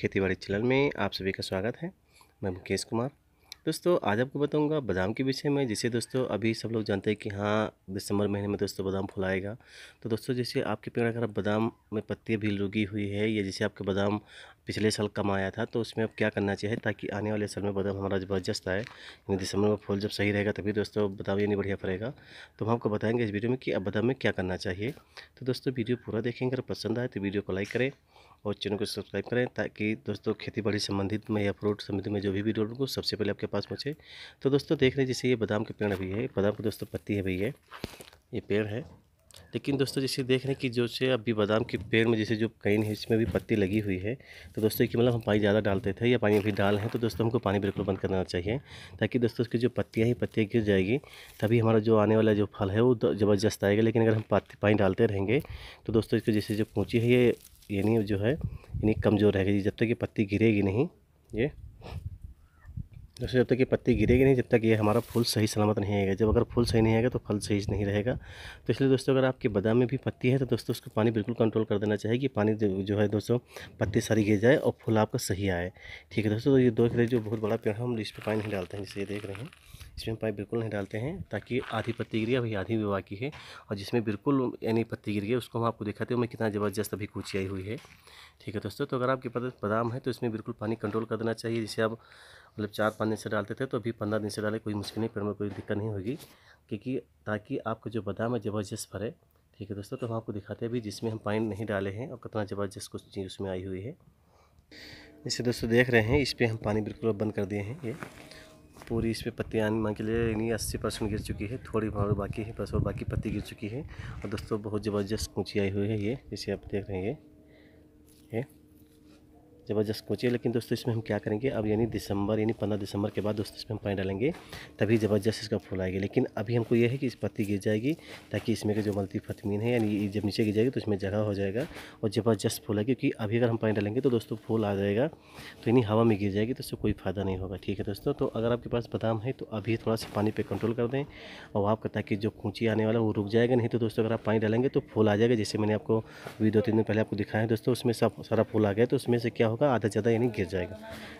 खेती बाड़ी चैनल में आप सभी का स्वागत है मैं मुकेश कुमार दोस्तों आज आपको बताऊंगा बादाम के विषय में जिसे दोस्तों अभी सब लोग जानते हैं कि हाँ दिसंबर महीने में दोस्तों बादाम फुलाएगा तो दोस्तों जैसे आपके पेड़ अगर बादाम में पत्तियाँ भी लुगी हुई है या जैसे आपके बादाम पिछले साल कम आया था तो उसमें आप क्या करना चाहिए ताकि आने वाले साल में बादाम हमारा ज़बरदस्त आए यानी दिसंबर में फूल जब सही रहेगा तभी दोस्तों बादाम यानी बढ़िया फरेगा तो हम आपको बताएंगे इस वीडियो में कि अब बादाम में क्या करना चाहिए तो दोस्तों वीडियो पूरा देखेंगे अगर पसंद आए तो वीडियो को लाइक करें और चैनल को सब्सक्राइब करें ताकि दोस्तों खेती बाड़ी संबंधित में या फ्रूट संबंधित में जो भी वीडियो उनको सबसे पहले आपके पास पहुँचे तो दोस्तों देख रहे हैं जैसे ये बादाम के पेड़ अभी है बादाम की दोस्तों पत्ती है भैया ये पेड़ है लेकिन दोस्तों जैसे देख रहे हैं कि जो से अभी बादाम के पेड़ में जैसे जो कहीं है इसमें भी पत्ती लगी हुई है तो दोस्तों कि मतलब हम पानी ज़्यादा डालते थे या पानी अभी डाल हैं तो दोस्तों हमको पानी बिल्कुल बंद देना चाहिए ताकि दोस्तों उसकी जो पत्तियाँ ही पत्तियाँ गिर जाएगी तभी हमारा जो आने वाला जो फल है वो ज़बरदस्त आएगा लेकिन अगर हम पानी डालते रहेंगे तो दोस्तों इसकी जैसे जो पूँची है ये यानी जो है यानी कमज़ोर रहेगी जब तक ये पत्ती गिरेगी नहीं ये दोस्तों जब तक ये पत्ती गिरेगी नहीं जब तक ये हमारा फूल सही सलामत नहीं आएगा जब अगर फूल सही नहीं आएगा तो फल सही नहीं रहेगा तो इसलिए दोस्तों अगर आपके बादाम में भी पत्ती है तो दोस्तों उसको पानी बिल्कुल कंट्रोल कर देना चाहिए कि पानी जो है दोस्तों पत्ती सारी गिर जाए और फूल आपका सही आए ठीक है दोस्तों तो ये दो जो बहुत बड़ा पेड़ है हम इस पर पानी नहीं डालते हैं जिसे ये देख रहे हैं इसमें पाइप बिल्कुल नहीं डालते हैं ताकि आधी पत्ती गिरी अभी आधी भी बाकी है और जिसमें बिल्कुल यानी पत्ती गिरी है उसको हम आपको दिखाते हैं मैं कितना ज़बरदस्त अभी कूची आई हुई है ठीक है दोस्तों तो अगर आपके पास बादाम है तो इसमें बिल्कुल पानी कंट्रोल कर देना चाहिए जिसे आप मतलब चार पाँच दिन से डालते थे तो अभी पंद्रह दिन से डाले कोई मुश्किल नहीं पेड़ में कोई दिक्कत नहीं होगी क्योंकि ताकि आपका जो बादाम है ज़बरदस्त भरे ठीक है दोस्तों तो हम आपको दिखाते हैं अभी जिसमें हम पानी नहीं डाले हैं और कितना ज़बरदस्त कुछ चीज़ उसमें आई हुई है जैसे दोस्तों देख रहे हैं इस पर हम पानी बिल्कुल बंद कर दिए हैं ये पूरी इस पर पत्तियाँ मां के लिए यानी अस्सी परसेंट गिर चुकी है थोड़ी बहुत बाकी है बस और बाकी पत्ती गिर चुकी है और दोस्तों बहुत ज़बरदस्त आई हुई है ये जिसे आप देख रहे हैं ज़बरदस्त कोची है लेकिन दोस्तों इसमें हम क्या करेंगे अब यानी दिसंबर यानी पंद्रह दिसंबर के बाद दोस्तों इसमें हम पानी डालेंगे तभी ज़बरदस्त इसका फूल आएगी लेकिन अभी हमको यह है कि इस पत्ती गिर जाएगी ताकि इसमें का जो फतमीन है यानी जब नीचे गिर जाएगी तो इसमें जगह हो जाएगा और ज़बरदस्त फूल है क्योंकि अभी अगर हम पानी डालेंगे तो दोस्तों फूल आ जाएगा तो यानी हवा में गिर जाएगी तो उससे कोई फ़ायदा नहीं होगा ठीक है दोस्तों तो अगर आपके पास बादाम है तो अभी थोड़ा सा पानी पर कंट्रोल कर दें और आपका ताकि जो कूची आने वाला वो रुक जाएगा नहीं तो दोस्तों अगर आप पानी डालेंगे तो फूल आ जाएगा जैसे मैंने आपको वीडियो तीन दिन पहले आपको दिखाया है दोस्तों उसमें सब सारा फूल आ गया तो उसमें से क्या होगा आधा ज़्यादा यानी गिर जाएगा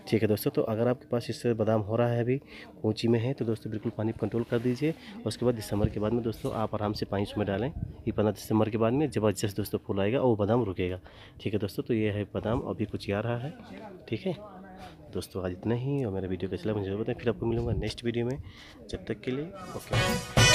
ठीक है दोस्तों तो अगर आपके पास इससे बादाम हो रहा है अभी ऊँची में है तो दोस्तों बिल्कुल पानी कंट्रोल कर दीजिए उसके बाद दिसंबर के बाद में दोस्तों आप आराम से पानी उसमें डालें ये पंद्रह दिसंबर के बाद में ज़बरदस्त दोस्तों फूल आएगा और वो बादाम रुकेगा ठीक है दोस्तों तो ये है बादाम अभी कुछ आ रहा है ठीक है दोस्तों आज इतना ही और मेरा वीडियो कैसे लगा मुझे बताएं फिर आपको मिलूँगा नेक्स्ट वीडियो में जब तक के लिए ओके